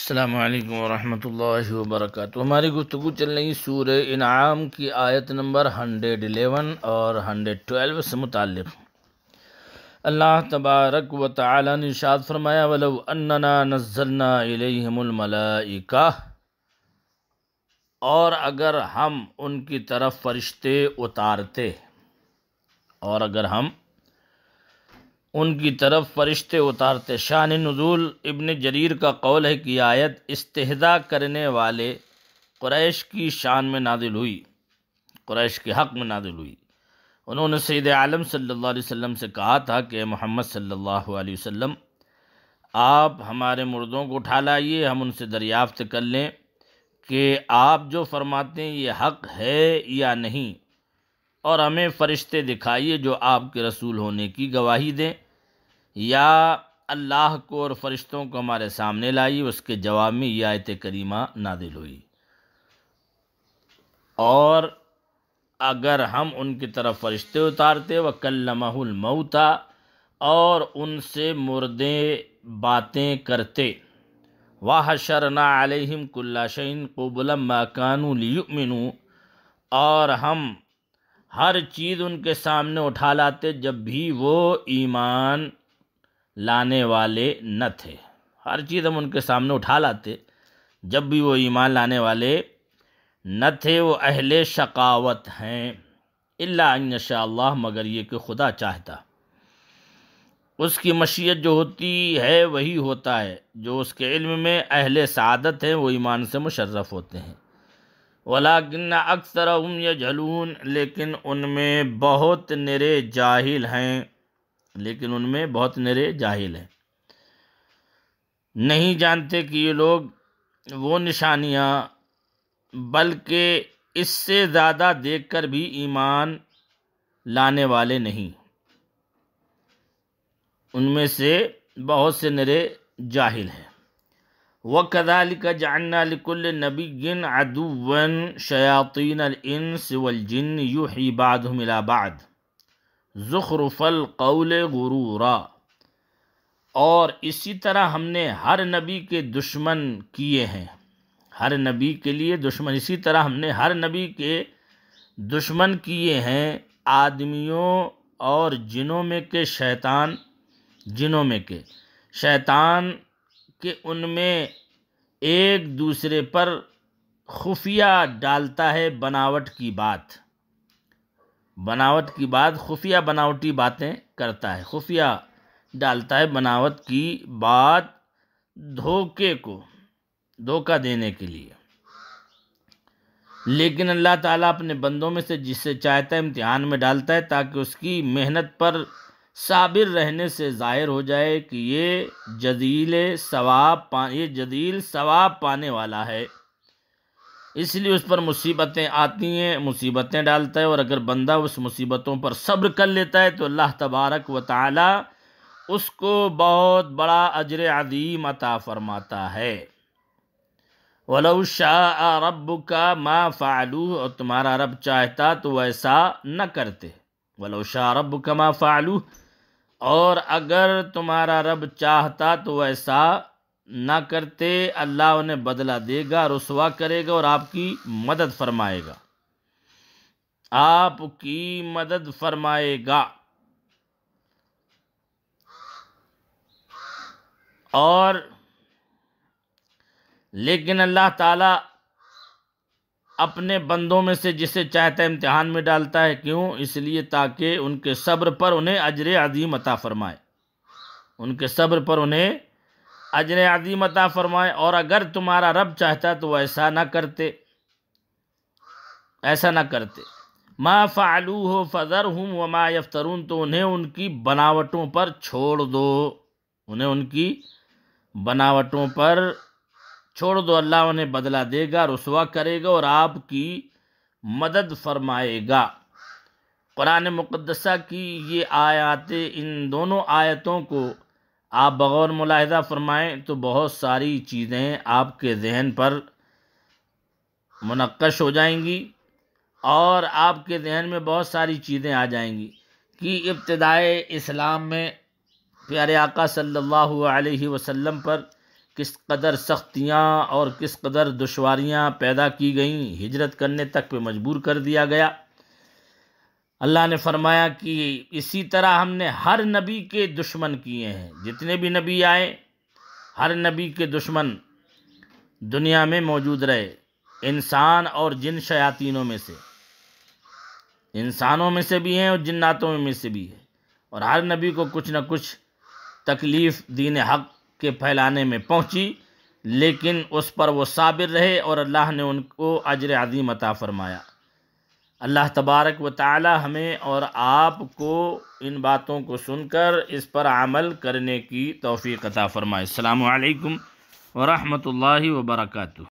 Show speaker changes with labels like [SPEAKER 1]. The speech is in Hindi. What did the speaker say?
[SPEAKER 1] अल्लाम वरहमल वर्क हमारी गुफ्तु चल रही सूर इनाम की आयत नंबर हंड्रेड एलेवन और हंड्रेड ट्वेल्व से मुतल अल्लाह तबारक व ताली ने शाद फरमाया वलो अन्ना नजलना इलमलाइका और अगर हम उनकी तरफ फरिश्ते उतारते और अगर हम उनकी तरफ फरिश्ते उतारते शान नज़ूल इब्न जरीर का कौल है कि आयत इस्तेदा करने वाले क्रैश की शान में नादिल हुई क्रैश के हक़ में नादिल हुई उन्होंने सैद आलम सल्ला अलैहि से कहा था कि मोहम्मद सल्ला अलैहि आप हमारे मुर्दों को उठा लाइए हम उनसे दरियाफ़त कर लें कि आप जो फरमाते हैं ये हक़ है या नहीं और हमें फ़रिश्ते दिखाइए जो आपके रसूल होने की गवाही दें या अल्लाह को और फरिश्तों को हमारे सामने लाई उसके जवाब में यह आयत करीमा नादिल हुई और अगर हम उनकी तरफ फरिश्ते उतारते व मऊ मऊता और उनसे मुर्दे बातें करते वाह शरना आलिम कुल्लाशन कोबलम मकानू और हम हर चीज़ उनके सामने उठा लाते जब भी वो ईमान लाने वाले न थे हर चीज़ हम उनके सामने उठा लाते जब भी वो ईमान लाने वाले न थे वो अहले शकावत हैं इल्ला मगर ये कि खुदा चाहता उसकी मशीयत जो होती है वही होता है जो उसके इल्म में अहल सदत हैं वो ईमान से मुशर्रफ होते हैं वलाकिन अक्सर उम झलून लेकिन उनमें बहुत निरे जाहिल हैं लेकिन उनमें बहुत नरे जाहिल हैं नहीं जानते कि ये लोग वो निशानियाँ बल्कि इससे ज़्यादा देखकर भी ईमान लाने वाले नहीं उनमें से बहुत से नरे जाहिल हैं व का जानना लिकुल गिन अदुवन इन सिवल जिन यू बाद मिलाबाद ज़ुखरुफल कौल गुरूरा और इसी तरह हमने हर नबी के दुश्मन किए हैं हर नबी के लिए दुश्मन इसी तरह हमने हर नबी के दुश्मन किए हैं आदमियों और जिनों में के शैतान जिनों में के शैतान के उनमें एक दूसरे पर खुफिया डालता है बनावट की बात बनावट की बात खुफिया बनावटी बातें करता है खुफिया डालता है बनावट की बात धोखे को धोखा देने के लिए लेकिन अल्लाह ताला अपने बंदों में से जिसे चाहता है इम्तिहान में डालता है ताकि उसकी मेहनत पर साबिर रहने से ज़ाहिर हो जाए कि ये जदील सवाब पा ये जदील सवाब पाने वाला है इसलिए उस पर मुसीबतें आती हैं मुसीबतें डालता है और अगर बंदा उस मुसीबतों पर सब्र कर लेता है तो अल्लाह तबारक व ताला उसको बहुत बड़ा अजर अदीम अता फरमाता है वलौ शाह रब का मा फ़ालू और तुम्हारा रब चाहता तो वैसा न करते वलऊ शाह रब का मा फ़ालू और अगर तुम्हारा रब चाहता तो वैसा ना करते अल्लाह उन्हें बदला देगा रसवा करेगा और आपकी मदद फरमाएगा आपकी मदद फरमाएगा और लेकिन अल्लाह ताला अपने बंदों में से जिसे चाहता है इम्तिहान में डालता है क्यों इसलिए ताकि उनके सब्र पर उन्हें अजर अजीम अता फरमाए उनके सब्र पर उन्हें अजर अजीम अता फरमाए और अगर तुम्हारा रब चाहता तो ऐसा ना करते ऐसा ना करते माँ फ़ालू हो फर हूँ व माँ यफ्तरून तो उन्हें उनकी बनावटों पर छोड़ दो उन्हें उनकी बनावटों पर छोड़ दो अल्लाह उन्हें बदला देगा रसुआ करेगा और आपकी मदद फरमाएगा कुरान मुकदसा की ये आयातें इन दोनों आयतों को आप बग़ौर मुलाहदा फरमाएँ तो बहुत सारी चीज़ें आपके जहन पर मुनक़श हो जाएंगी और आपके जहन में बहुत सारी चीज़ें आ जाएंगी कि इब्तदाए इस्लाम में प्यारे आका सल्लल्लाहु अलैहि वसल्लम पर किस कदर सख्तियाँ और किस कदर दुशारियाँ पैदा की गईं हिजरत करने तक पे मजबूर कर दिया गया अल्लाह ने फरमाया कि इसी तरह हमने हर नबी के दुश्मन किए हैं जितने भी नबी आए हर नबी के दुश्मन दुनिया में मौजूद रहे इंसान और जिन शयातीनों में से इंसानों में से भी हैं और जिन्नातों में से भी है और हर नबी को कुछ न कुछ तकलीफ़ दीन हक़ के फैलाने में पहुंची लेकिन उस पर वो साबिर रहे और अल्लाह ने उनको अजर अजीम अता फरमाया अल्लाह तबारक व ताली हमें और आपको इन बातों को सुनकर इस पर अमल करने की तोफ़ी अता फ़रमाए अल्लाम वरहमल वर्का